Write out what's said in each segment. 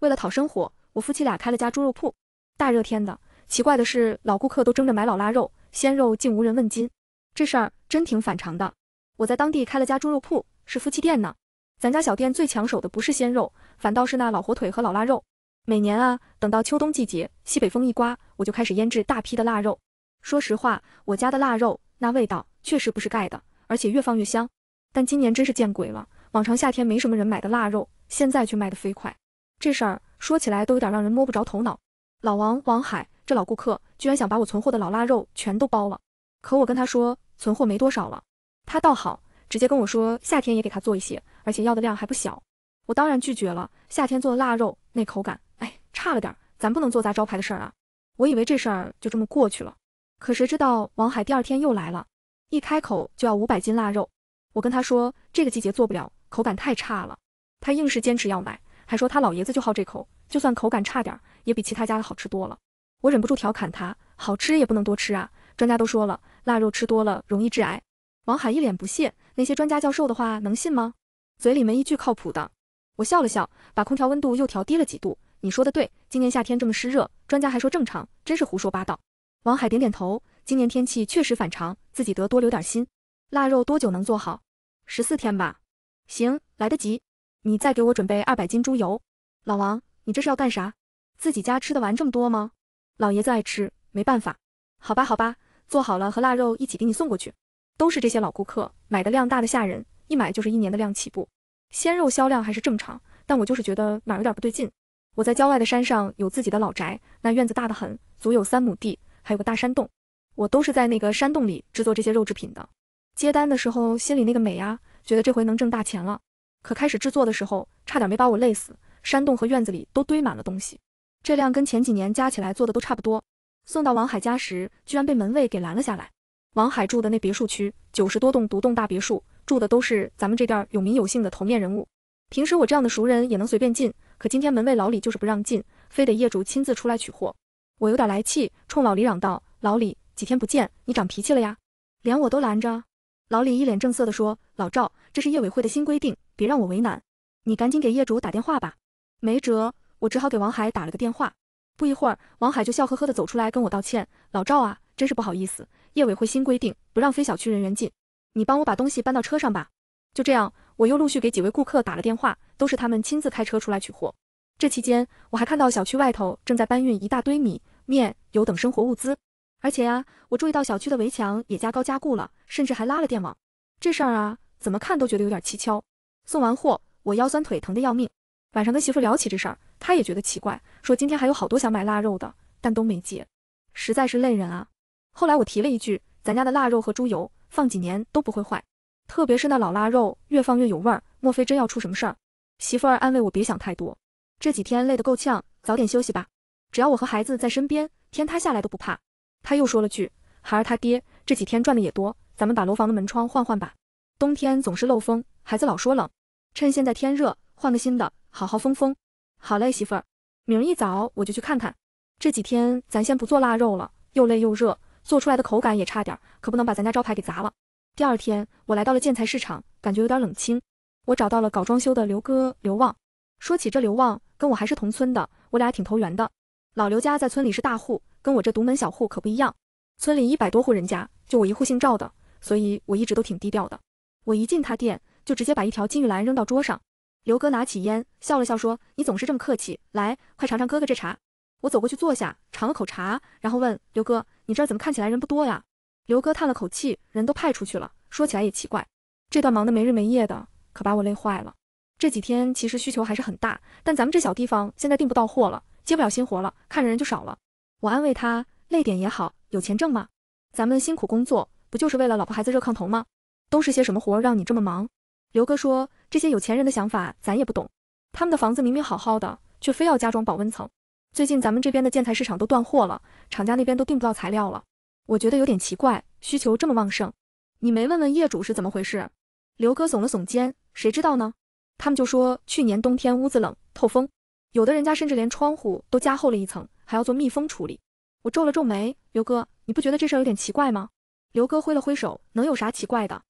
为了讨生活，我夫妻俩开了家猪肉铺。大热天的，奇怪的是，老顾客都争着买老腊肉，鲜肉竟无人问津。这事儿真挺反常的。我在当地开了家猪肉铺，是夫妻店呢。咱家小店最抢手的不是鲜肉，反倒是那老火腿和老腊肉。每年啊，等到秋冬季节，西北风一刮，我就开始腌制大批的腊肉。说实话，我家的腊肉那味道确实不是盖的，而且越放越香。但今年真是见鬼了，往常夏天没什么人买的腊肉，现在却卖得飞快。这事儿说起来都有点让人摸不着头脑。老王王海这老顾客居然想把我存货的老腊肉全都包了，可我跟他说存货没多少了，他倒好，直接跟我说夏天也给他做一些，而且要的量还不小。我当然拒绝了，夏天做的腊肉那口感，哎，差了点，咱不能做砸招牌的事儿啊。我以为这事儿就这么过去了，可谁知道王海第二天又来了，一开口就要五百斤腊肉。我跟他说这个季节做不了，口感太差了。他硬是坚持要买。还说他老爷子就好这口，就算口感差点，也比其他家的好吃多了。我忍不住调侃他，好吃也不能多吃啊，专家都说了，腊肉吃多了容易致癌。王海一脸不屑，那些专家教授的话能信吗？嘴里没一句靠谱的。我笑了笑，把空调温度又调低了几度。你说的对，今年夏天这么湿热，专家还说正常，真是胡说八道。王海点点头，今年天气确实反常，自己得多留点心。腊肉多久能做好？十四天吧。行，来得及。你再给我准备二百斤猪油，老王，你这是要干啥？自己家吃得完这么多吗？老爷子爱吃，没办法。好吧，好吧，做好了和腊肉一起给你送过去。都是这些老顾客买的量大的吓人，一买就是一年的量起步。鲜肉销量还是正常，但我就是觉得哪有点不对劲。我在郊外的山上有自己的老宅，那院子大得很，足有三亩地，还有个大山洞，我都是在那个山洞里制作这些肉制品的。接单的时候心里那个美呀，觉得这回能挣大钱了。可开始制作的时候，差点没把我累死。山洞和院子里都堆满了东西，这量跟前几年加起来做的都差不多。送到王海家时，居然被门卫给拦了下来。王海住的那别墅区，九十多栋独栋大别墅，住的都是咱们这地儿有名有姓的头面人物。平时我这样的熟人也能随便进，可今天门卫老李就是不让进，非得业主亲自出来取货。我有点来气，冲老李嚷道：“老李，几天不见，你长脾气了呀？连我都拦着。”老李一脸正色的说：“老赵，这是业委会的新规定。”别让我为难，你赶紧给业主打电话吧。没辙，我只好给王海打了个电话。不一会儿，王海就笑呵呵的走出来跟我道歉：“老赵啊，真是不好意思，业委会新规定不让非小区人员进。你帮我把东西搬到车上吧。”就这样，我又陆续给几位顾客打了电话，都是他们亲自开车出来取货。这期间，我还看到小区外头正在搬运一大堆米、面、油等生活物资，而且呀，我注意到小区的围墙也加高加固了，甚至还拉了电网。这事儿啊，怎么看都觉得有点蹊跷。送完货，我腰酸腿疼的要命。晚上跟媳妇聊起这事儿，她也觉得奇怪，说今天还有好多想买腊肉的，但都没接，实在是累人啊。后来我提了一句，咱家的腊肉和猪油放几年都不会坏，特别是那老腊肉，越放越有味儿。莫非真要出什么事儿？媳妇儿安慰我别想太多，这几天累得够呛，早点休息吧。只要我和孩子在身边，天塌下来都不怕。他又说了句，孩儿他爹这几天赚的也多，咱们把楼房的门窗换换吧。冬天总是漏风，孩子老说冷，趁现在天热换个新的，好好封封。好嘞，媳妇儿，明儿一早我就去看看。这几天咱先不做腊肉了，又累又热，做出来的口感也差点，可不能把咱家招牌给砸了。第二天我来到了建材市场，感觉有点冷清。我找到了搞装修的刘哥刘旺。说起这刘旺，跟我还是同村的，我俩挺投缘的。老刘家在村里是大户，跟我这独门小户可不一样。村里一百多户人家，就我一户姓赵的，所以我一直都挺低调的。我一进他店，就直接把一条金玉兰扔到桌上。刘哥拿起烟，笑了笑说：“你总是这么客气，来，快尝尝哥哥这茶。”我走过去坐下，尝了口茶，然后问刘哥：“你这儿怎么看起来人不多呀？”刘哥叹了口气：“人都派出去了。说起来也奇怪，这段忙得没日没夜的，可把我累坏了。这几天其实需求还是很大，但咱们这小地方现在订不到货了，接不了新活了，看着人就少了。”我安慰他：“累点也好，有钱挣嘛。咱们辛苦工作，不就是为了老婆孩子热炕头吗？”都是些什么活儿让你这么忙？刘哥说这些有钱人的想法咱也不懂，他们的房子明明好好的，却非要加装保温层。最近咱们这边的建材市场都断货了，厂家那边都订不到材料了。我觉得有点奇怪，需求这么旺盛，你没问问业主是怎么回事？刘哥耸了耸肩，谁知道呢？他们就说去年冬天屋子冷透风，有的人家甚至连窗户都加厚了一层，还要做密封处理。我皱了皱眉，刘哥，你不觉得这事有点奇怪吗？刘哥挥了挥手，能有啥奇怪的？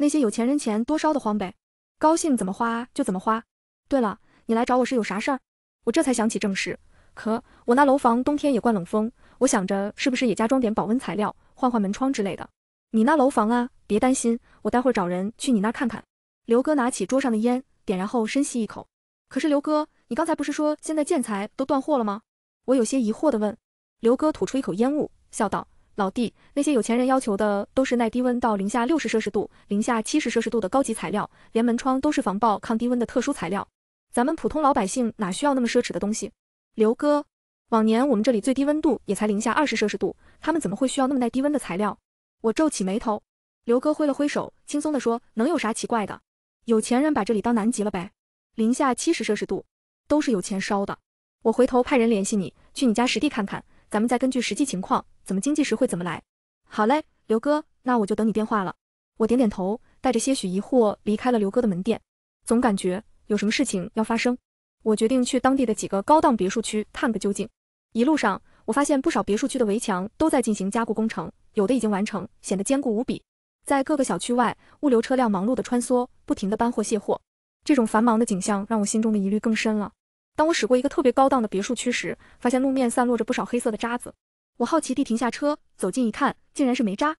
那些有钱人钱多烧的慌呗，高兴怎么花就怎么花。对了，你来找我是有啥事儿？我这才想起正事。可我那楼房冬天也灌冷风，我想着是不是也加装点保温材料，换换门窗之类的。你那楼房啊，别担心，我待会儿找人去你那儿看看。刘哥拿起桌上的烟，点燃后深吸一口。可是刘哥，你刚才不是说现在建材都断货了吗？我有些疑惑的问。刘哥吐出一口烟雾，笑道。老弟，那些有钱人要求的都是耐低温到零下六十摄氏度、零下七十摄氏度的高级材料，连门窗都是防爆抗低温的特殊材料。咱们普通老百姓哪需要那么奢侈的东西？刘哥，往年我们这里最低温度也才零下二十摄氏度，他们怎么会需要那么耐低温的材料？我皱起眉头。刘哥挥了挥手，轻松地说：“能有啥奇怪的？有钱人把这里当南极了呗？零下七十摄氏度，都是有钱烧的。我回头派人联系你，去你家实地看看，咱们再根据实际情况。”怎么经济实惠怎么来，好嘞，刘哥，那我就等你电话了。我点点头，带着些许疑惑离开了刘哥的门店，总感觉有什么事情要发生。我决定去当地的几个高档别墅区探个究竟。一路上，我发现不少别墅区的围墙都在进行加固工程，有的已经完成，显得坚固无比。在各个小区外，物流车辆忙碌的穿梭，不停的搬货卸货。这种繁忙的景象让我心中的疑虑更深了。当我驶过一个特别高档的别墅区时，发现路面散落着不少黑色的渣子。我好奇地停下车，走近一看，竟然是煤渣。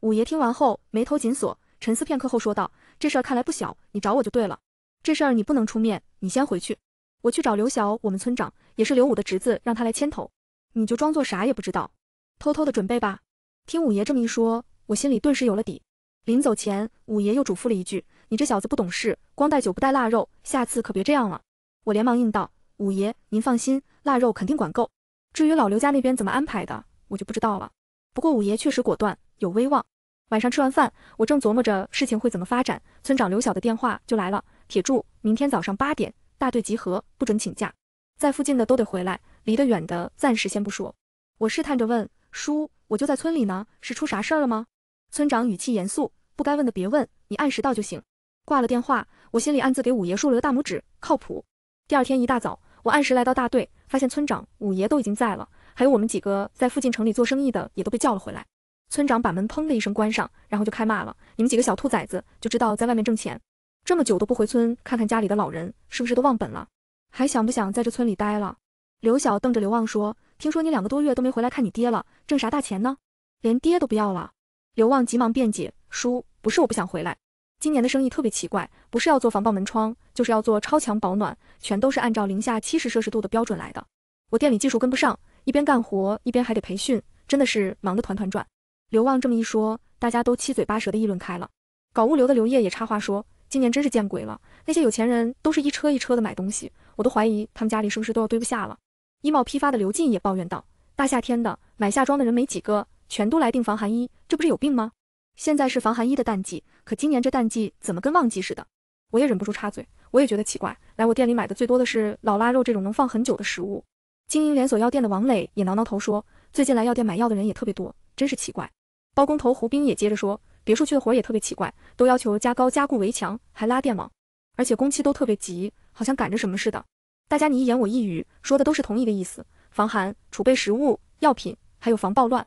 五爷听完后，眉头紧锁，沉思片刻后说道：“这事儿看来不小，你找我就对了。这事儿你不能出面，你先回去，我去找刘小，我们村长也是刘武的侄子，让他来牵头。你就装作啥也不知道，偷偷的准备吧。”听五爷这么一说，我心里顿时有了底。临走前，五爷又嘱咐了一句：“你这小子不懂事，光带酒不带腊肉，下次可别这样了。”我连忙应道：“五爷，您放心，腊肉肯定管够。”至于老刘家那边怎么安排的，我就不知道了。不过五爷确实果断，有威望。晚上吃完饭，我正琢磨着事情会怎么发展，村长刘晓的电话就来了。铁柱，明天早上八点大队集合，不准请假，在附近的都得回来，离得远的暂时先不说。我试探着问叔：“我就在村里呢，是出啥事儿了吗？”村长语气严肃：“不该问的别问，你按时到就行。”挂了电话，我心里暗自给五爷竖了个大拇指，靠谱。第二天一大早。我按时来到大队，发现村长、五爷都已经在了，还有我们几个在附近城里做生意的也都被叫了回来。村长把门砰的一声关上，然后就开骂了：“你们几个小兔崽子，就知道在外面挣钱，这么久都不回村看看家里的老人，是不是都忘本了？还想不想在这村里待了？”刘晓瞪着刘旺说：“听说你两个多月都没回来看你爹了，挣啥大钱呢？连爹都不要了？”刘旺急忙辩解：“叔，不是我不想回来。”今年的生意特别奇怪，不是要做防爆门窗，就是要做超强保暖，全都是按照零下七十摄氏度的标准来的。我店里技术跟不上，一边干活一边还得培训，真的是忙得团团转。刘旺这么一说，大家都七嘴八舌的议论开了。搞物流的刘烨也插话说，今年真是见鬼了，那些有钱人都是一车一车的买东西，我都怀疑他们家里是不是都要堆不下了。衣帽批发的刘进也抱怨道，大夏天的买夏装的人没几个，全都来订防寒衣，这不是有病吗？现在是防寒衣的淡季，可今年这淡季怎么跟旺季似的？我也忍不住插嘴，我也觉得奇怪。来我店里买的最多的是老腊肉这种能放很久的食物。经营连锁药店的王磊也挠挠头说，最近来药店买药的人也特别多，真是奇怪。包工头胡兵也接着说，别墅区的活也特别奇怪，都要求加高加固围墙，还拉电网，而且工期都特别急，好像赶着什么似的。大家你一言我一语，说的都是同一个意思：防寒、储备食物、药品，还有防暴乱。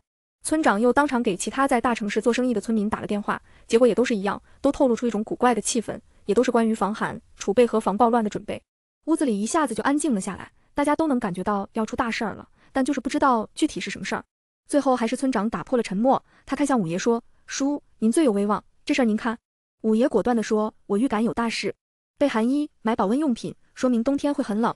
村长又当场给其他在大城市做生意的村民打了电话，结果也都是一样，都透露出一种古怪的气氛，也都是关于防寒储备和防暴乱的准备。屋子里一下子就安静了下来，大家都能感觉到要出大事儿了，但就是不知道具体是什么事儿。最后还是村长打破了沉默，他看向五爷说：“叔，您最有威望，这事儿您看。”五爷果断地说：“我预感有大事，备寒衣、买保温用品，说明冬天会很冷；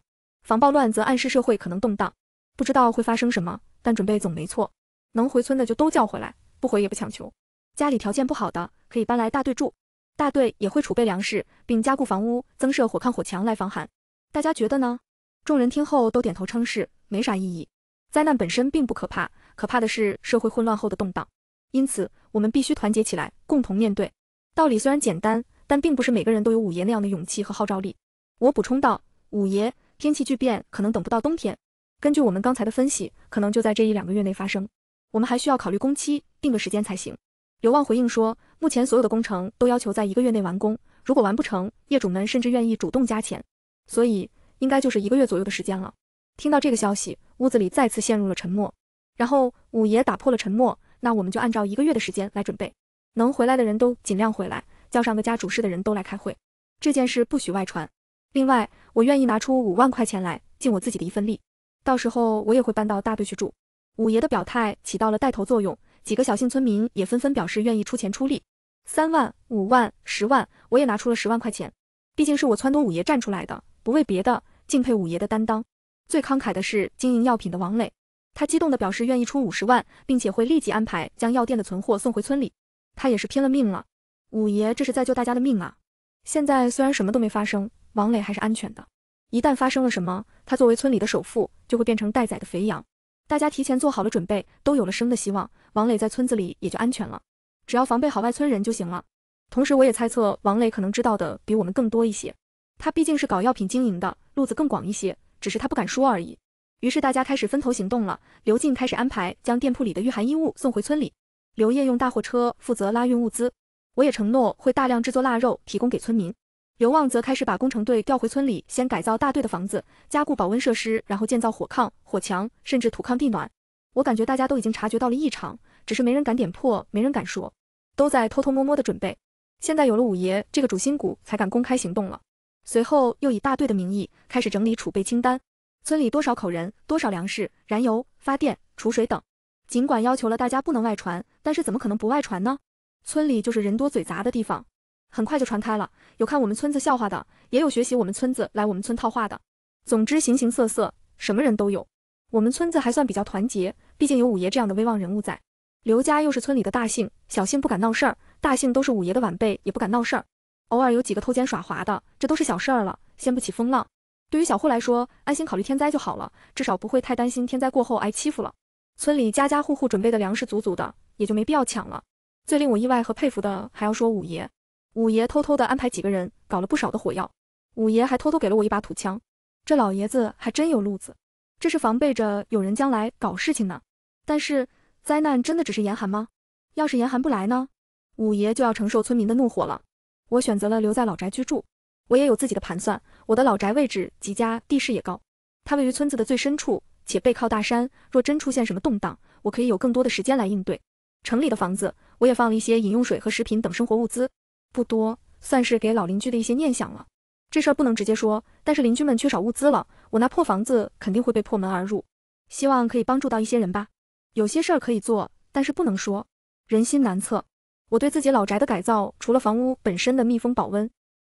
防暴乱则暗示社会可能动荡，不知道会发生什么，但准备总没错。”能回村的就都叫回来，不回也不强求。家里条件不好的可以搬来大队住，大队也会储备粮食，并加固房屋，增设火炕、火墙来防寒。大家觉得呢？众人听后都点头称是，没啥异议。灾难本身并不可怕，可怕的是社会混乱后的动荡。因此，我们必须团结起来，共同面对。道理虽然简单，但并不是每个人都有五爷那样的勇气和号召力。我补充道：“五爷，天气巨变，可能等不到冬天。根据我们刚才的分析，可能就在这一两个月内发生。”我们还需要考虑工期，定个时间才行。刘旺回应说，目前所有的工程都要求在一个月内完工，如果完不成，业主们甚至愿意主动加钱，所以应该就是一个月左右的时间了。听到这个消息，屋子里再次陷入了沉默。然后五爷打破了沉默：“那我们就按照一个月的时间来准备，能回来的人都尽量回来，叫上各家主事的人都来开会。这件事不许外传。另外，我愿意拿出五万块钱来，尽我自己的一份力。到时候我也会搬到大队去住。”五爷的表态起到了带头作用，几个小姓村民也纷纷表示愿意出钱出力。三万、五万、十万，我也拿出了十万块钱，毕竟是我撺掇五爷站出来的，不为别的，敬佩五爷的担当。最慷慨的是经营药品的王磊，他激动地表示愿意出五十万，并且会立即安排将药店的存货送回村里。他也是拼了命了，五爷这是在救大家的命啊！现在虽然什么都没发生，王磊还是安全的。一旦发生了什么，他作为村里的首富，就会变成待宰的肥羊。大家提前做好了准备，都有了生的希望。王磊在村子里也就安全了，只要防备好外村人就行了。同时，我也猜测王磊可能知道的比我们更多一些。他毕竟是搞药品经营的，路子更广一些，只是他不敢说而已。于是大家开始分头行动了。刘静开始安排将店铺里的御寒衣物送回村里，刘烨用大货车负责拉运物资。我也承诺会大量制作腊肉，提供给村民。刘旺则开始把工程队调回村里，先改造大队的房子，加固保温设施，然后建造火炕、火墙，甚至土炕地暖。我感觉大家都已经察觉到了异常，只是没人敢点破，没人敢说，都在偷偷摸摸的准备。现在有了五爷这个主心骨，才敢公开行动了。随后又以大队的名义开始整理储备清单：村里多少口人，多少粮食、燃油、发电、储水等。尽管要求了大家不能外传，但是怎么可能不外传呢？村里就是人多嘴杂的地方。很快就传开了，有看我们村子笑话的，也有学习我们村子来我们村套话的，总之形形色色，什么人都有。我们村子还算比较团结，毕竟有五爷这样的威望人物在。刘家又是村里的大姓，小姓不敢闹事儿，大姓都是五爷的晚辈，也不敢闹事儿。偶尔有几个偷奸耍滑的，这都是小事儿了，掀不起风浪。对于小户来说，安心考虑天灾就好了，至少不会太担心天灾过后挨欺负了。村里家家户户准备的粮食足足的，也就没必要抢了。最令我意外和佩服的，还要说五爷。五爷偷偷的安排几个人搞了不少的火药，五爷还偷偷给了我一把土枪，这老爷子还真有路子。这是防备着有人将来搞事情呢。但是灾难真的只是严寒吗？要是严寒不来呢，五爷就要承受村民的怒火了。我选择了留在老宅居住，我也有自己的盘算。我的老宅位置极佳，地势也高，它位于村子的最深处，且背靠大山。若真出现什么动荡，我可以有更多的时间来应对。城里的房子，我也放了一些饮用水和食品等生活物资。不多，算是给老邻居的一些念想了。这事儿不能直接说，但是邻居们缺少物资了，我那破房子肯定会被破门而入。希望可以帮助到一些人吧。有些事儿可以做，但是不能说。人心难测。我对自己老宅的改造，除了房屋本身的密封保温，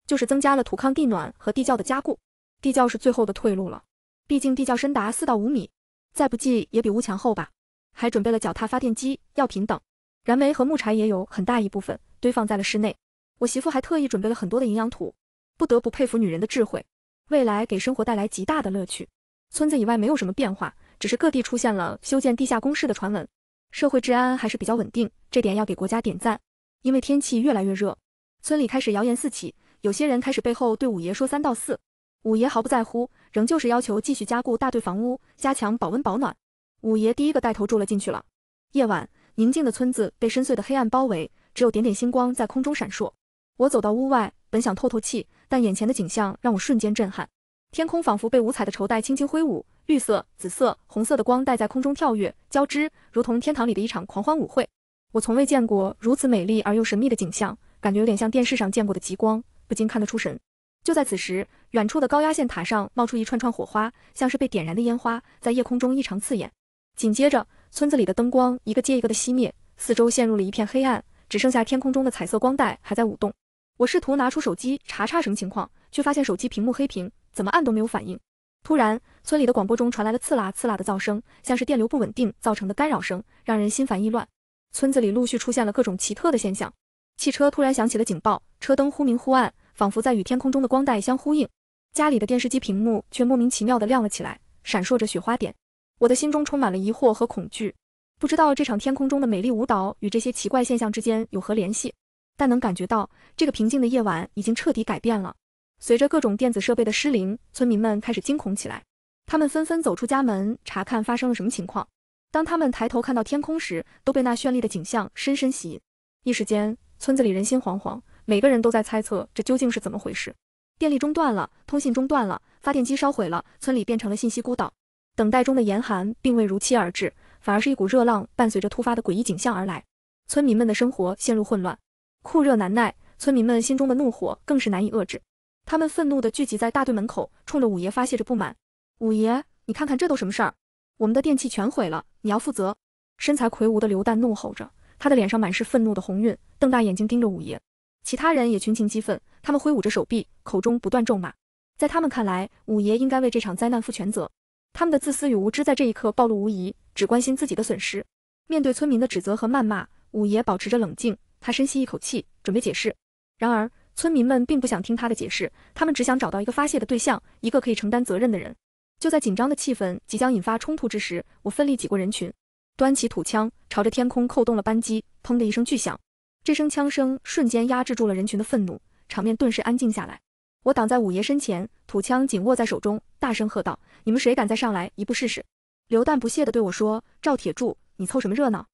就是增加了土炕地暖和地窖的加固。地窖是最后的退路了，毕竟地窖深达四到五米，再不济也比屋墙厚吧。还准备了脚踏发电机、药品等，燃煤和木柴也有很大一部分堆放在了室内。我媳妇还特意准备了很多的营养土，不得不佩服女人的智慧。未来给生活带来极大的乐趣。村子以外没有什么变化，只是各地出现了修建地下工事的传闻。社会治安还是比较稳定，这点要给国家点赞。因为天气越来越热，村里开始谣言四起，有些人开始背后对五爷说三道四。五爷毫不在乎，仍旧是要求继续加固大队房屋，加强保温保暖。五爷第一个带头住了进去了。夜晚，宁静的村子被深邃的黑暗包围，只有点点星光在空中闪烁。我走到屋外，本想透透气，但眼前的景象让我瞬间震撼。天空仿佛被五彩的绸带轻轻挥舞，绿色、紫色、红色的光带在空中跳跃交织，如同天堂里的一场狂欢舞会。我从未见过如此美丽而又神秘的景象，感觉有点像电视上见过的极光，不禁看得出神。就在此时，远处的高压线塔上冒出一串串火花，像是被点燃的烟花，在夜空中异常刺眼。紧接着，村子里的灯光一个接一个的熄灭，四周陷入了一片黑暗，只剩下天空中的彩色光带还在舞动。我试图拿出手机查查什么情况，却发现手机屏幕黑屏，怎么按都没有反应。突然，村里的广播中传来了刺啦刺啦的噪声，像是电流不稳定造成的干扰声，让人心烦意乱。村子里陆续出现了各种奇特的现象：汽车突然响起了警报，车灯忽明忽暗，仿佛在与天空中的光带相呼应；家里的电视机屏幕却莫名其妙地亮了起来，闪烁着雪花点。我的心中充满了疑惑和恐惧，不知道这场天空中的美丽舞蹈与这些奇怪现象之间有何联系。但能感觉到，这个平静的夜晚已经彻底改变了。随着各种电子设备的失灵，村民们开始惊恐起来。他们纷纷走出家门，查看发生了什么情况。当他们抬头看到天空时，都被那绚丽的景象深深吸引。一时间，村子里人心惶惶，每个人都在猜测这究竟是怎么回事。电力中断了，通信中断了，发电机烧毁了，村里变成了信息孤岛。等待中的严寒并未如期而至，反而是一股热浪伴随着突发的诡异景象而来。村民们的生活陷入混乱。酷热难耐，村民们心中的怒火更是难以遏制。他们愤怒的聚集在大队门口，冲着五爷发泄着不满。五爷，你看看这都什么事儿！我们的电器全毁了，你要负责！身材魁梧的刘蛋怒吼着，他的脸上满是愤怒的红晕，瞪大眼睛盯着五爷。其他人也群情激愤，他们挥舞着手臂，口中不断咒骂。在他们看来，五爷应该为这场灾难负全责。他们的自私与无知在这一刻暴露无遗，只关心自己的损失。面对村民的指责和谩骂，五爷保持着冷静。他深吸一口气，准备解释，然而村民们并不想听他的解释，他们只想找到一个发泄的对象，一个可以承担责任的人。就在紧张的气氛即将引发冲突之时，我奋力挤过人群，端起土枪，朝着天空扣动了扳机，砰的一声巨响，这声枪声瞬间压制住了人群的愤怒，场面顿时安静下来。我挡在五爷身前，土枪紧握在手中，大声喝道：“你们谁敢再上来一步试试？”刘旦不屑地对我说：“赵铁柱，你凑什么热闹？”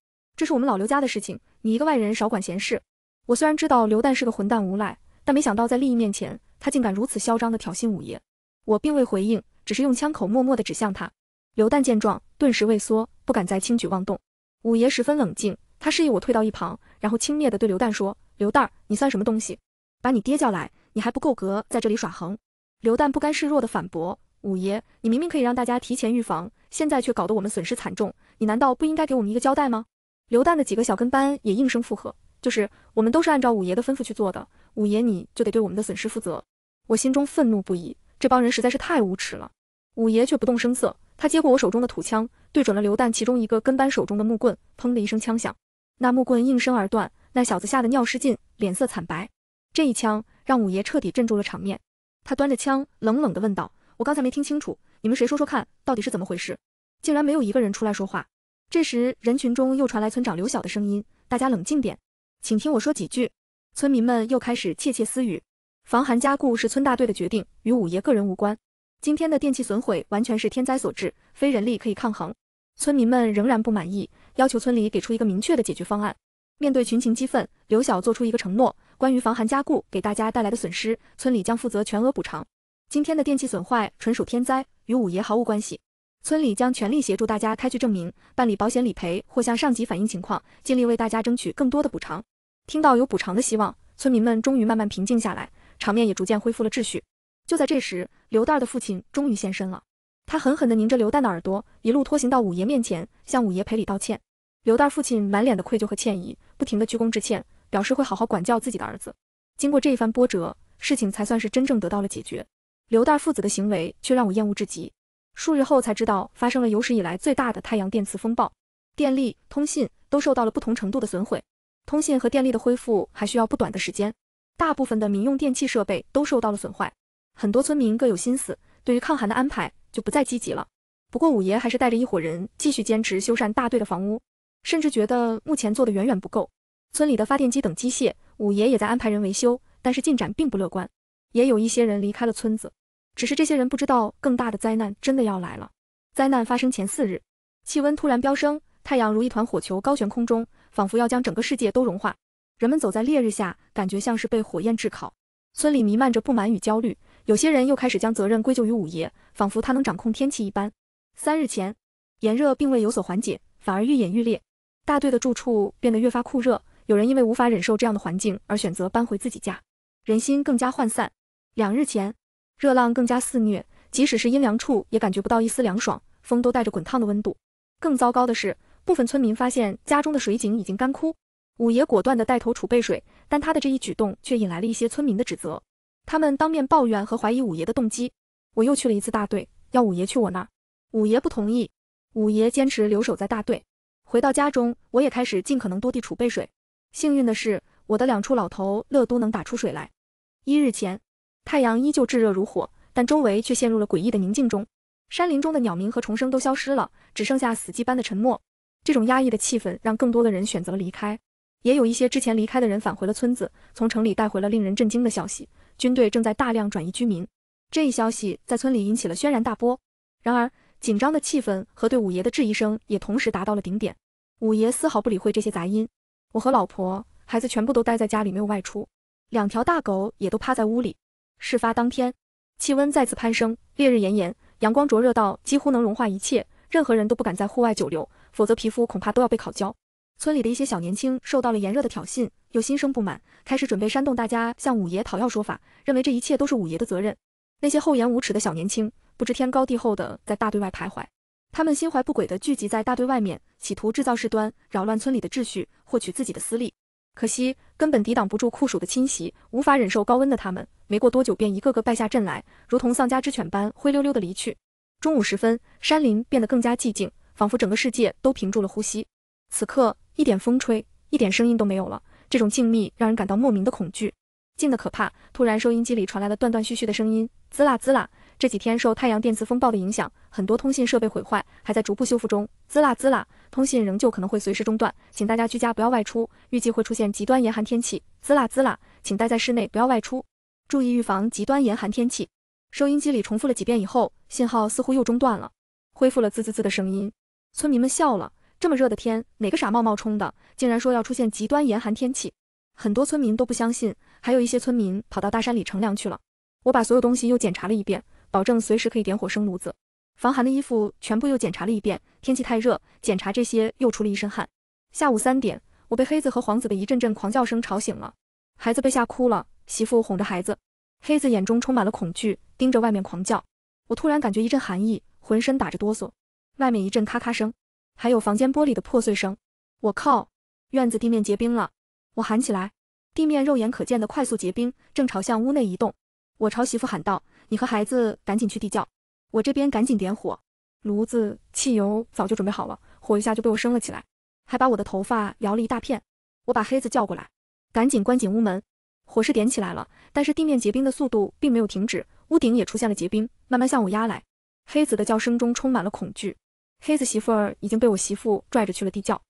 这是我们老刘家的事情，你一个外人少管闲事。我虽然知道刘旦是个混蛋无赖，但没想到在利益面前，他竟敢如此嚣张的挑衅五爷。我并未回应，只是用枪口默默的指向他。刘旦见状，顿时畏缩，不敢再轻举妄动。五爷十分冷静，他示意我退到一旁，然后轻蔑的对刘旦说：“刘旦，你算什么东西？把你爹叫来，你还不够格在这里耍横。”刘旦不甘示弱的反驳：“五爷，你明明可以让大家提前预防，现在却搞得我们损失惨重，你难道不应该给我们一个交代吗？”刘蛋的几个小跟班也应声附和，就是我们都是按照五爷的吩咐去做的，五爷你就得对我们的损失负责。我心中愤怒不已，这帮人实在是太无耻了。五爷却不动声色，他接过我手中的土枪，对准了刘蛋其中一个跟班手中的木棍，砰的一声枪响，那木棍应声而断，那小子吓得尿失禁，脸色惨白。这一枪让五爷彻底镇住了场面，他端着枪冷冷地问道：“我刚才没听清楚，你们谁说说看到底是怎么回事？”竟然没有一个人出来说话。这时，人群中又传来村长刘晓的声音：“大家冷静点，请听我说几句。”村民们又开始窃窃私语。防寒加固是村大队的决定，与五爷个人无关。今天的电器损毁完全是天灾所致，非人力可以抗衡。村民们仍然不满意，要求村里给出一个明确的解决方案。面对群情激愤，刘晓做出一个承诺：关于防寒加固给大家带来的损失，村里将负责全额补偿。今天的电器损坏纯属天灾，与五爷毫无关系。村里将全力协助大家开具证明、办理保险理赔或向上级反映情况，尽力为大家争取更多的补偿。听到有补偿的希望，村民们终于慢慢平静下来，场面也逐渐恢复了秩序。就在这时，刘蛋的父亲终于现身了。他狠狠地拧着刘蛋的耳朵，一路拖行到五爷面前，向五爷赔礼道歉。刘蛋父亲满脸的愧疚和歉意，不停地鞠躬致歉，表示会好好管教自己的儿子。经过这一番波折，事情才算是真正得到了解决。刘蛋父子的行为却让我厌恶至极。数日后才知道发生了有史以来最大的太阳电磁风暴，电力、通信都受到了不同程度的损毁。通信和电力的恢复还需要不短的时间，大部分的民用电器设备都受到了损坏。很多村民各有心思，对于抗寒的安排就不再积极了。不过五爷还是带着一伙人继续坚持修缮大队的房屋，甚至觉得目前做的远远不够。村里的发电机等机械，五爷也在安排人维修，但是进展并不乐观。也有一些人离开了村子。只是这些人不知道，更大的灾难真的要来了。灾难发生前四日，气温突然飙升，太阳如一团火球高悬空中，仿佛要将整个世界都融化。人们走在烈日下，感觉像是被火焰炙烤。村里弥漫着不满与焦虑，有些人又开始将责任归咎于五爷，仿佛他能掌控天气一般。三日前，炎热并未有所缓解，反而愈演愈烈。大队的住处变得越发酷热，有人因为无法忍受这样的环境而选择搬回自己家，人心更加涣散。两日前。热浪更加肆虐，即使是阴凉处也感觉不到一丝凉爽，风都带着滚烫的温度。更糟糕的是，部分村民发现家中的水井已经干枯。五爷果断地带头储备水，但他的这一举动却引来了一些村民的指责，他们当面抱怨和怀疑五爷的动机。我又去了一次大队，要五爷去我那儿，五爷不同意，五爷坚持留守在大队。回到家中，我也开始尽可能多地储备水。幸运的是，我的两处老头乐都能打出水来。一日前。太阳依旧炙热如火，但周围却陷入了诡异的宁静中。山林中的鸟鸣和虫声都消失了，只剩下死寂般的沉默。这种压抑的气氛，让更多的人选择了离开。也有一些之前离开的人返回了村子，从城里带回了令人震惊的消息：军队正在大量转移居民。这一消息在村里引起了轩然大波。然而，紧张的气氛和对五爷的质疑声也同时达到了顶点。五爷丝毫不理会这些杂音，我和老婆、孩子全部都待在家里，没有外出。两条大狗也都趴在屋里。事发当天，气温再次攀升，烈日炎炎，阳光灼热到几乎能融化一切，任何人都不敢在户外久留，否则皮肤恐怕都要被烤焦。村里的一些小年轻受到了炎热的挑衅，又心生不满，开始准备煽动大家向五爷讨要说法，认为这一切都是五爷的责任。那些厚颜无耻的小年轻，不知天高地厚的在大队外徘徊，他们心怀不轨的聚集在大队外面，企图制造事端，扰乱村里的秩序，获取自己的私利。可惜，根本抵挡不住酷暑的侵袭，无法忍受高温的他们，没过多久便一个个败下阵来，如同丧家之犬般灰溜溜的离去。中午时分，山林变得更加寂静，仿佛整个世界都屏住了呼吸。此刻，一点风吹，一点声音都没有了，这种静谧让人感到莫名的恐惧，静得可怕。突然，收音机里传来了断断续续的声音，滋啦滋啦。这几天受太阳电磁风暴的影响，很多通信设备毁坏，还在逐步修复中。滋啦滋啦，通信仍旧可能会随时中断，请大家居家不要外出。预计会出现极端严寒天气，滋啦滋啦，请待在室内不要外出，注意预防极端严寒天气。收音机里重复了几遍以后，信号似乎又中断了，恢复了滋滋滋的声音。村民们笑了，这么热的天，哪个傻冒冒充的，竟然说要出现极端严寒天气？很多村民都不相信，还有一些村民跑到大山里乘凉去了。我把所有东西又检查了一遍。保证随时可以点火生炉子，防寒的衣服全部又检查了一遍。天气太热，检查这些又出了一身汗。下午三点，我被黑子和皇子的一阵阵狂叫声吵醒了，孩子被吓哭了，媳妇哄着孩子。黑子眼中充满了恐惧，盯着外面狂叫。我突然感觉一阵寒意，浑身打着哆嗦。外面一阵咔咔声，还有房间玻璃的破碎声。我靠！院子地面结冰了！我喊起来，地面肉眼可见的快速结冰，正朝向屋内移动。我朝媳妇喊道。你和孩子赶紧去地窖，我这边赶紧点火，炉子汽油早就准备好了，火一下就被我升了起来，还把我的头发燎了一大片。我把黑子叫过来，赶紧关紧屋门。火是点起来了，但是地面结冰的速度并没有停止，屋顶也出现了结冰，慢慢向我压来。黑子的叫声中充满了恐惧。黑子媳妇儿已经被我媳妇拽着去了地窖，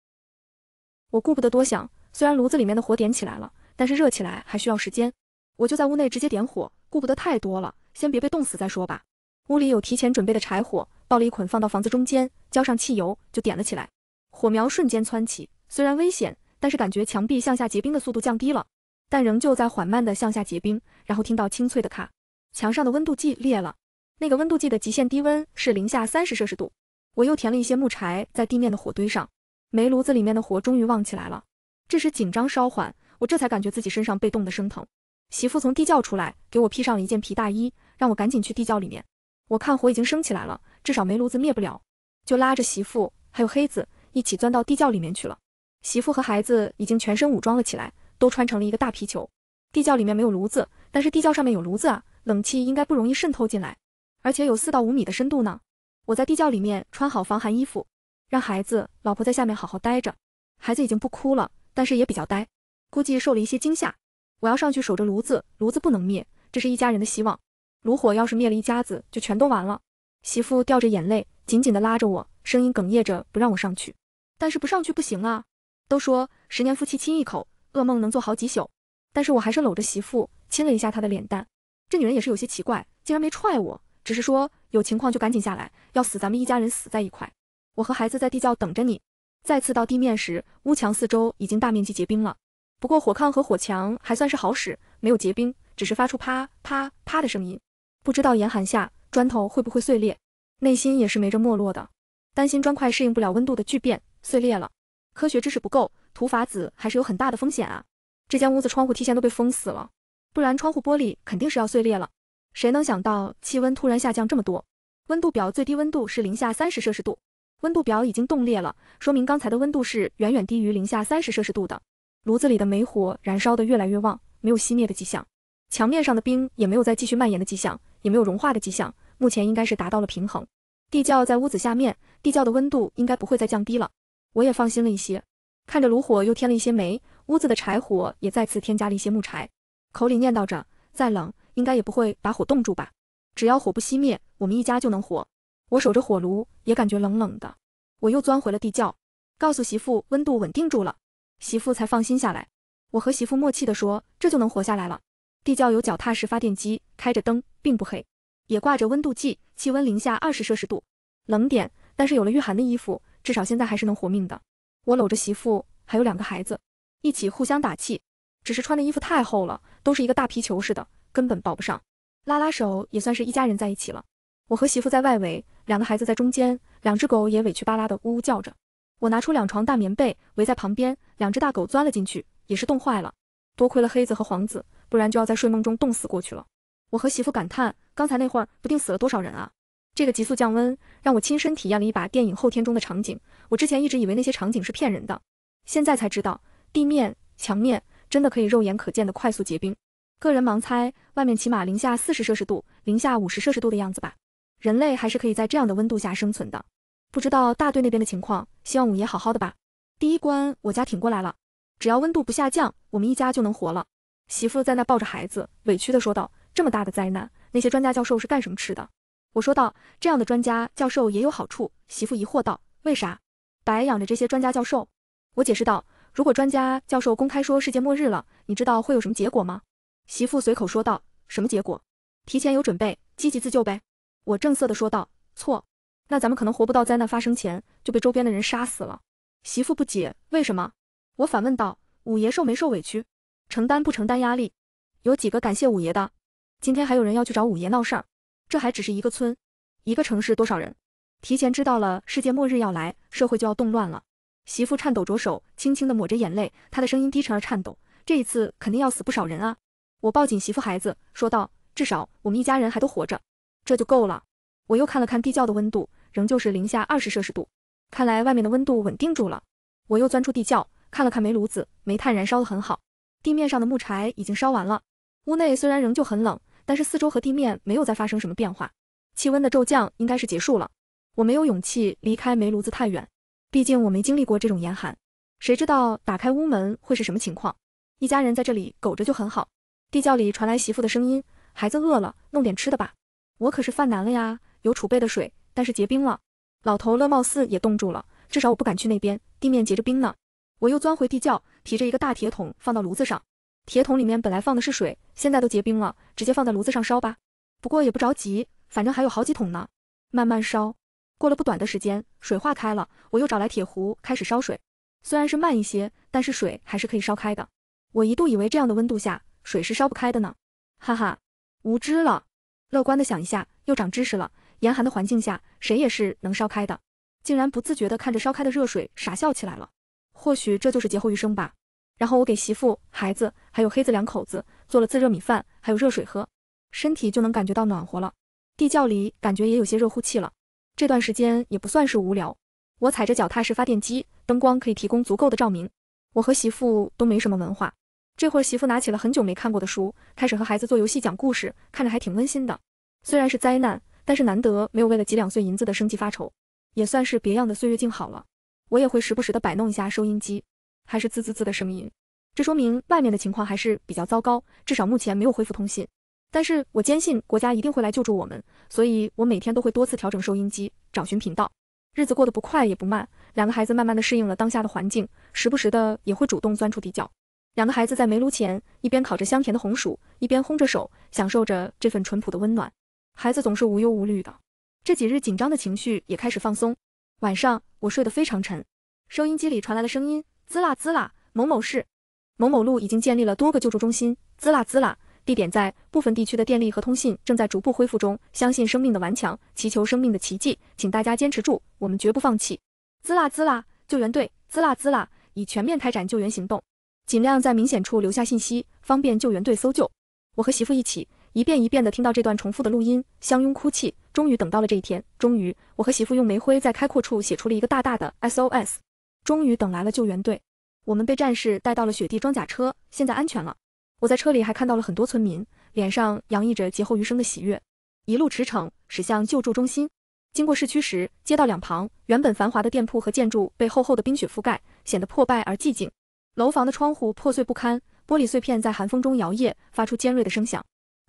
我顾不得多想，虽然炉子里面的火点起来了，但是热起来还需要时间，我就在屋内直接点火，顾不得太多了。先别被冻死再说吧。屋里有提前准备的柴火，抱了一捆放到房子中间，浇上汽油就点了起来。火苗瞬间蹿起，虽然危险，但是感觉墙壁向下结冰的速度降低了，但仍旧在缓慢的向下结冰。然后听到清脆的咔，墙上的温度计裂了。那个温度计的极限低温是零下三十摄氏度。我又填了一些木柴在地面的火堆上，煤炉子里面的火终于旺起来了。这时紧张稍缓，我这才感觉自己身上被冻得生疼。媳妇从地窖出来，给我披上了一件皮大衣，让我赶紧去地窖里面。我看火已经升起来了，至少煤炉子灭不了，就拉着媳妇还有黑子一起钻到地窖里面去了。媳妇和孩子已经全身武装了起来，都穿成了一个大皮球。地窖里面没有炉子，但是地窖上面有炉子啊，冷气应该不容易渗透进来，而且有四到五米的深度呢。我在地窖里面穿好防寒衣服，让孩子、老婆在下面好好待着。孩子已经不哭了，但是也比较呆，估计受了一些惊吓。我要上去守着炉子，炉子不能灭，这是一家人的希望。炉火要是灭了，一家子就全都完了。媳妇掉着眼泪，紧紧地拉着我，声音哽咽着不让我上去。但是不上去不行啊！都说十年夫妻亲一口，噩梦能做好几宿。但是我还是搂着媳妇，亲了一下她的脸蛋。这女人也是有些奇怪，竟然没踹我，只是说有情况就赶紧下来，要死咱们一家人死在一块。我和孩子在地窖等着你。再次到地面时，屋墙四周已经大面积结冰了。不过火炕和火墙还算是好使，没有结冰，只是发出啪啪啪的声音。不知道严寒下砖头会不会碎裂，内心也是没着没落的，担心砖块适应不了温度的巨变，碎裂了。科学知识不够，土法子还是有很大的风险啊。这间屋子窗户提前都被封死了，不然窗户玻璃肯定是要碎裂了。谁能想到气温突然下降这么多？温度表最低温度是零下三十摄氏度，温度表已经冻裂了，说明刚才的温度是远远低于零下三十摄氏度的。炉子里的煤火燃烧的越来越旺，没有熄灭的迹象。墙面上的冰也没有再继续蔓延的迹象，也没有融化的迹象，目前应该是达到了平衡。地窖在屋子下面，地窖的温度应该不会再降低了，我也放心了一些。看着炉火又添了一些煤，屋子的柴火也再次添加了一些木柴，口里念叨着，再冷应该也不会把火冻住吧。只要火不熄灭，我们一家就能活。我守着火炉，也感觉冷冷的。我又钻回了地窖，告诉媳妇温度稳定住了。媳妇才放心下来。我和媳妇默契的说，这就能活下来了。地窖有脚踏式发电机，开着灯，并不黑，也挂着温度计，气温零下二十摄氏度，冷点。但是有了御寒的衣服，至少现在还是能活命的。我搂着媳妇，还有两个孩子，一起互相打气。只是穿的衣服太厚了，都是一个大皮球似的，根本抱不上。拉拉手也算是一家人在一起了。我和媳妇在外围，两个孩子在中间，两只狗也委屈巴拉的呜呜叫着。我拿出两床大棉被，围在旁边，两只大狗钻了进去，也是冻坏了。多亏了黑子和皇子，不然就要在睡梦中冻死过去了。我和媳妇感叹，刚才那会儿，不定死了多少人啊！这个急速降温，让我亲身体验了一把电影《后天》中的场景。我之前一直以为那些场景是骗人的，现在才知道，地面、墙面真的可以肉眼可见的快速结冰。个人盲猜，外面起码零下四十摄氏度、零下五十摄氏度的样子吧。人类还是可以在这样的温度下生存的。不知道大队那边的情况，希望五爷好好的吧。第一关我家挺过来了，只要温度不下降，我们一家就能活了。媳妇在那抱着孩子，委屈的说道：“这么大的灾难，那些专家教授是干什么吃的？”我说道：“这样的专家教授也有好处。”媳妇疑惑道：“为啥？白养着这些专家教授？”我解释道：“如果专家教授公开说世界末日了，你知道会有什么结果吗？”媳妇随口说道：“什么结果？提前有准备，积极自救呗。”我正色的说道：“错。”那咱们可能活不到灾难发生前，就被周边的人杀死了。媳妇不解，为什么？我反问道：“五爷受没受委屈？承担不承担压力？有几个感谢五爷的？今天还有人要去找五爷闹事儿？这还只是一个村，一个城市多少人？提前知道了世界末日要来，社会就要动乱了。”媳妇颤抖着手，轻轻地抹着眼泪，她的声音低沉而颤抖。这一次肯定要死不少人啊！我抱紧媳妇孩子，说道：“至少我们一家人还都活着，这就够了。”我又看了看地窖的温度。仍旧是零下二十摄氏度，看来外面的温度稳定住了。我又钻出地窖，看了看煤炉子，煤炭燃烧的很好，地面上的木柴已经烧完了。屋内虽然仍旧很冷，但是四周和地面没有再发生什么变化，气温的骤降应该是结束了。我没有勇气离开煤炉子太远，毕竟我没经历过这种严寒，谁知道打开屋门会是什么情况？一家人在这里苟着就很好。地窖里传来媳妇的声音：“孩子饿了，弄点吃的吧。”我可是犯难了呀，有储备的水。但是结冰了，老头乐貌似也冻住了，至少我不敢去那边，地面结着冰呢。我又钻回地窖，提着一个大铁桶放到炉子上，铁桶里面本来放的是水，现在都结冰了，直接放在炉子上烧吧。不过也不着急，反正还有好几桶呢，慢慢烧。过了不短的时间，水化开了，我又找来铁壶开始烧水，虽然是慢一些，但是水还是可以烧开的。我一度以为这样的温度下水是烧不开的呢，哈哈，无知了，乐观的想一下，又长知识了。严寒的环境下，谁也是能烧开的，竟然不自觉地看着烧开的热水傻笑起来了。或许这就是劫后余生吧。然后我给媳妇、孩子还有黑子两口子做了自热米饭，还有热水喝，身体就能感觉到暖和了。地窖里感觉也有些热乎气了。这段时间也不算是无聊，我踩着脚踏式发电机，灯光可以提供足够的照明。我和媳妇都没什么文化，这会儿媳妇拿起了很久没看过的书，开始和孩子做游戏、讲故事，看着还挺温馨的。虽然是灾难。但是难得没有为了几两碎银子的生计发愁，也算是别样的岁月静好了。我也会时不时的摆弄一下收音机，还是滋滋滋的声音，这说明外面的情况还是比较糟糕，至少目前没有恢复通信。但是我坚信国家一定会来救助我们，所以我每天都会多次调整收音机，找寻频道。日子过得不快也不慢，两个孩子慢慢的适应了当下的环境，时不时的也会主动钻出地窖。两个孩子在煤炉前一边烤着香甜的红薯，一边烘着手，享受着这份淳朴的温暖。孩子总是无忧无虑的，这几日紧张的情绪也开始放松。晚上我睡得非常沉，收音机里传来了声音：滋啦滋啦，某某市，某某路已经建立了多个救助中心。滋啦滋啦，地点在部分地区的电力和通信正在逐步恢复中，相信生命的顽强，祈求生命的奇迹，请大家坚持住，我们绝不放弃。滋啦滋啦，救援队，滋啦滋啦，已全面开展救援行动，尽量在明显处留下信息，方便救援队搜救。我和媳妇一起。一遍一遍地听到这段重复的录音，相拥哭泣，终于等到了这一天。终于，我和媳妇用煤灰在开阔处写出了一个大大的 SOS。终于等来了救援队，我们被战士带到了雪地装甲车，现在安全了。我在车里还看到了很多村民，脸上洋溢着劫后余生的喜悦。一路驰骋，驶向救助中心。经过市区时，街道两旁原本繁华的店铺和建筑被厚厚的冰雪覆盖，显得破败而寂静。楼房的窗户破碎不堪，玻璃碎片在寒风中摇曳，发出尖锐的声响。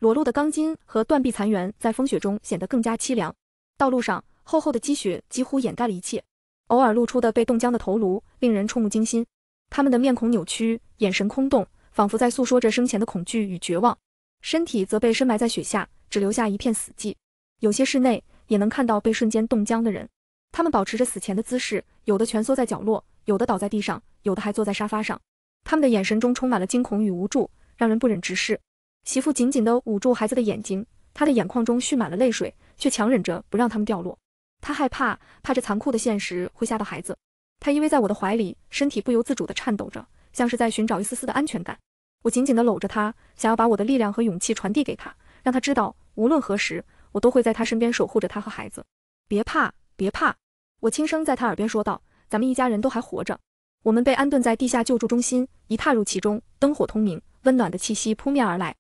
裸露的钢筋和断壁残垣在风雪中显得更加凄凉，道路上厚厚的积雪几乎掩盖了一切，偶尔露出的被冻僵的头颅令人触目惊心。他们的面孔扭曲，眼神空洞，仿佛在诉说着生前的恐惧与绝望。身体则被深埋在雪下，只留下一片死寂。有些室内也能看到被瞬间冻僵的人，他们保持着死前的姿势，有的蜷缩在角落，有的倒在地上，有的还坐在沙发上。他们的眼神中充满了惊恐与无助，让人不忍直视。媳妇紧紧地捂住孩子的眼睛，她的眼眶中蓄满了泪水，却强忍着不让他们掉落。她害怕，怕这残酷的现实会吓到孩子。她依偎在我的怀里，身体不由自主地颤抖着，像是在寻找一丝丝的安全感。我紧紧地搂着她，想要把我的力量和勇气传递给她，让她知道，无论何时，我都会在她身边守护着她和孩子。别怕，别怕，我轻声在她耳边说道：“咱们一家人都还活着，我们被安顿在地下救助中心，一踏入其中，灯火通明，温暖的气息扑面而来。”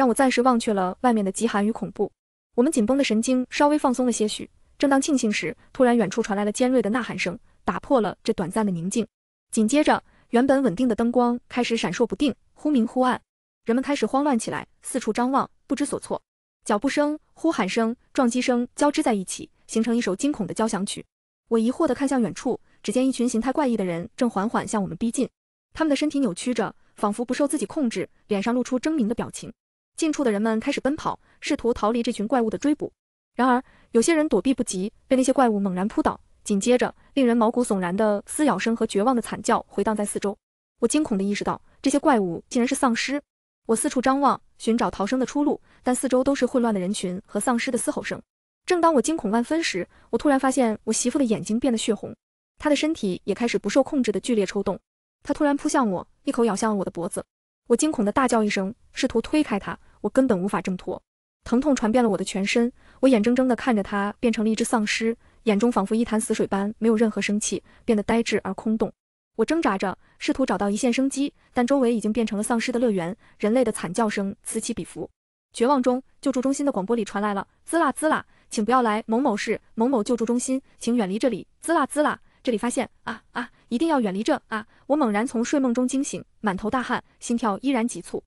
让我暂时忘却了外面的极寒与恐怖，我们紧绷的神经稍微放松了些许。正当庆幸时，突然远处传来了尖锐的呐喊声，打破了这短暂的宁静。紧接着，原本稳定的灯光开始闪烁不定，忽明忽暗。人们开始慌乱起来，四处张望，不知所措。脚步声、呼喊声、撞击声交织在一起，形成一首惊恐的交响曲。我疑惑地看向远处，只见一群形态怪异的人正缓缓向我们逼近。他们的身体扭曲着，仿佛不受自己控制，脸上露出狰狞的表情。近处的人们开始奔跑，试图逃离这群怪物的追捕。然而，有些人躲避不及，被那些怪物猛然扑倒。紧接着，令人毛骨悚然的撕咬声和绝望的惨叫回荡在四周。我惊恐地意识到，这些怪物竟然是丧尸。我四处张望，寻找逃生的出路，但四周都是混乱的人群和丧尸的嘶吼声。正当我惊恐万分时，我突然发现我媳妇的眼睛变得血红，她的身体也开始不受控制的剧烈抽动。她突然扑向我，一口咬向了我的脖子。我惊恐地大叫一声，试图推开她。我根本无法挣脱，疼痛传遍了我的全身。我眼睁睁地看着他变成了一只丧尸，眼中仿佛一潭死水般，没有任何生气，变得呆滞而空洞。我挣扎着，试图找到一线生机，但周围已经变成了丧尸的乐园，人类的惨叫声此起彼伏。绝望中，救助中心的广播里传来了：“滋啦滋啦，请不要来某某市某某救助中心，请远离这里。”“滋啦滋啦，这里发现啊啊，一定要远离这啊！”我猛然从睡梦中惊醒，满头大汗，心跳依然急促。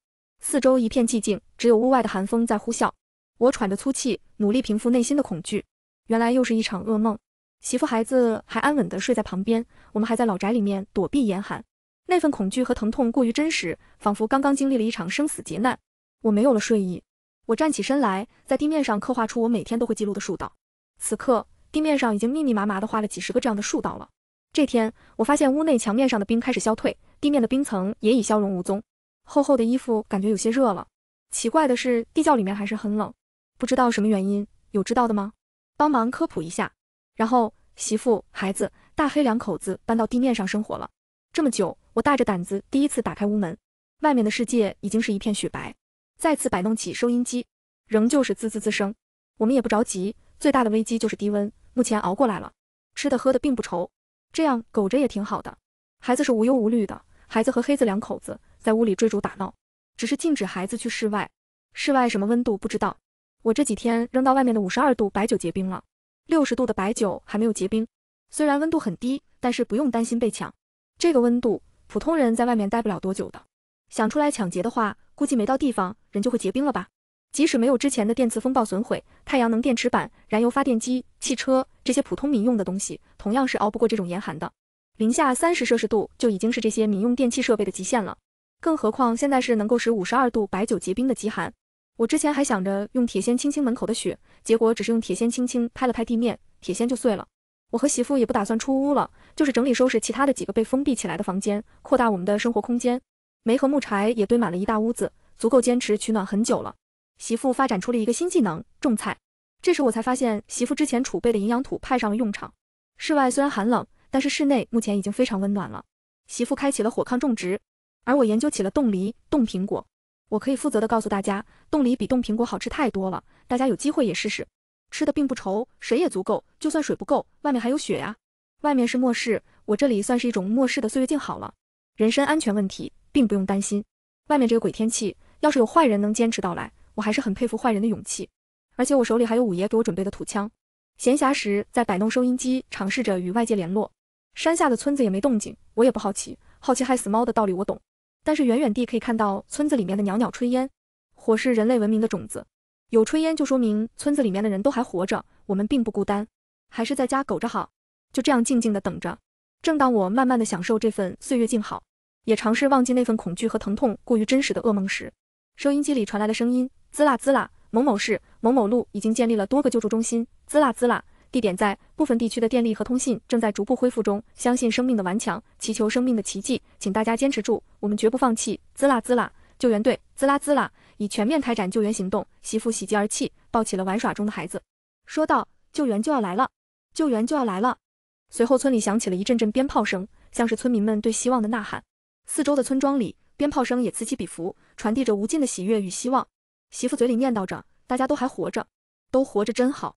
四周一片寂静，只有屋外的寒风在呼啸。我喘着粗气，努力平复内心的恐惧。原来又是一场噩梦。媳妇、孩子还安稳地睡在旁边，我们还在老宅里面躲避严寒。那份恐惧和疼痛过于真实，仿佛刚刚经历了一场生死劫难。我没有了睡意，我站起身来，在地面上刻画出我每天都会记录的树道。此刻，地面上已经密密麻麻地画了几十个这样的树道了。这天，我发现屋内墙面上的冰开始消退，地面的冰层也已消融无踪。厚厚的衣服感觉有些热了，奇怪的是地窖里面还是很冷，不知道什么原因，有知道的吗？帮忙科普一下。然后媳妇、孩子、大黑两口子搬到地面上生活了这么久，我大着胆子第一次打开屋门，外面的世界已经是一片雪白。再次摆弄起收音机，仍旧是滋滋滋声。我们也不着急，最大的危机就是低温，目前熬过来了，吃的喝的并不愁，这样苟着也挺好的。孩子是无忧无虑的，孩子和黑子两口子。在屋里追逐打闹，只是禁止孩子去室外。室外什么温度不知道，我这几天扔到外面的五十二度白酒结冰了，六十度的白酒还没有结冰。虽然温度很低，但是不用担心被抢。这个温度，普通人在外面待不了多久的。想出来抢劫的话，估计没到地方人就会结冰了吧？即使没有之前的电磁风暴损毁，太阳能电池板、燃油发电机、汽车这些普通民用的东西，同样是熬不过这种严寒的。零下三十摄氏度就已经是这些民用电器设备的极限了。更何况现在是能够使五十二度白酒结冰的极寒。我之前还想着用铁锨清清门口的雪，结果只是用铁锨轻轻拍了拍地面，铁锨就碎了。我和媳妇也不打算出屋了，就是整理收拾其他的几个被封闭起来的房间，扩大我们的生活空间。煤和木柴也堆满了一大屋子，足够坚持取暖很久了。媳妇发展出了一个新技能，种菜。这时我才发现媳妇之前储备的营养土派上了用场。室外虽然寒冷，但是室内目前已经非常温暖了。媳妇开启了火炕种植。而我研究起了冻梨、冻苹果，我可以负责的告诉大家，冻梨比冻苹果好吃太多了。大家有机会也试试，吃的并不愁，水也足够，就算水不够，外面还有雪呀。外面是末世，我这里算是一种末世的岁月静好了，人身安全问题并不用担心。外面这个鬼天气，要是有坏人能坚持到来，我还是很佩服坏人的勇气。而且我手里还有五爷给我准备的土枪。闲暇时在摆弄收音机，尝试着与外界联络。山下的村子也没动静，我也不好奇，好奇害死猫的道理我懂。但是远远地可以看到村子里面的袅袅炊烟，火是人类文明的种子，有炊烟就说明村子里面的人都还活着，我们并不孤单，还是在家苟着好，就这样静静的等着。正当我慢慢的享受这份岁月静好，也尝试忘记那份恐惧和疼痛过于真实的噩梦时，收音机里传来的声音，滋啦滋啦，某某市某某路已经建立了多个救助中心，滋啦滋啦。地点在部分地区的电力和通信正在逐步恢复中，相信生命的顽强，祈求生命的奇迹，请大家坚持住，我们绝不放弃！滋啦滋啦，救援队滋啦滋啦，已全面开展救援行动。媳妇喜极而泣，抱起了玩耍中的孩子，说道：“救援就要来了，救援就要来了。”随后，村里响起了一阵阵鞭炮声，像是村民们对希望的呐喊。四周的村庄里，鞭炮声也此起彼伏，传递着无尽的喜悦与希望。媳妇嘴里念叨着：“大家都还活着，都活着真好。”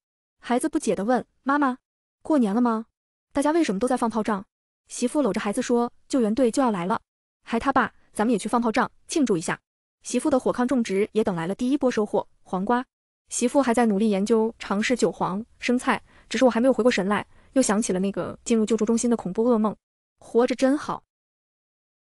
孩子不解地问妈妈：“过年了吗？大家为什么都在放炮仗？”媳妇搂着孩子说：“救援队就要来了，孩他爸，咱们也去放炮仗庆祝一下。”媳妇的火炕种植也等来了第一波收获，黄瓜。媳妇还在努力研究尝试韭黄、生菜，只是我还没有回过神来，又想起了那个进入救助中心的恐怖噩梦。活着真好。